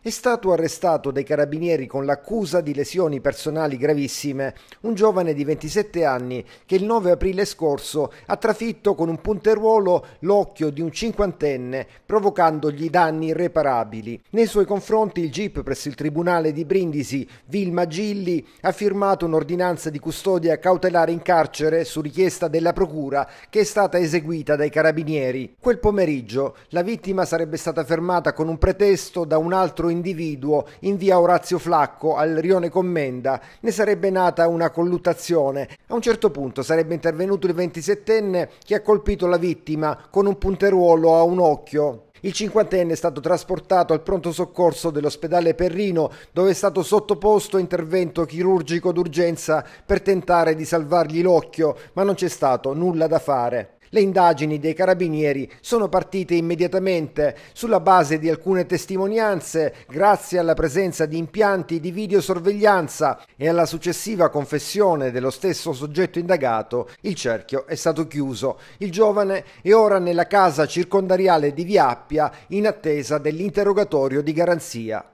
è stato arrestato dai carabinieri con l'accusa di lesioni personali gravissime un giovane di 27 anni che il 9 aprile scorso ha trafitto con un punteruolo l'occhio di un cinquantenne provocandogli danni irreparabili. Nei suoi confronti il GIP presso il Tribunale di Brindisi, Vilma Gilli, ha firmato un'ordinanza di custodia cautelare in carcere su richiesta della Procura che è stata eseguita dai carabinieri. Quel pomeriggio la vittima sarebbe stata fermata con un pretesto da un altro singolo individuo in via Orazio Flacco al rione Commenda, ne sarebbe nata una colluttazione. A un certo punto sarebbe intervenuto il 27enne che ha colpito la vittima con un punteruolo a un occhio. Il cinquantenne è stato trasportato al pronto soccorso dell'ospedale Perrino dove è stato sottoposto a intervento chirurgico d'urgenza per tentare di salvargli l'occhio, ma non c'è stato nulla da fare. Le indagini dei carabinieri sono partite immediatamente sulla base di alcune testimonianze grazie alla presenza di impianti di videosorveglianza e alla successiva confessione dello stesso soggetto indagato. Il cerchio è stato chiuso. Il giovane è ora nella casa circondariale di Viappia in attesa dell'interrogatorio di garanzia.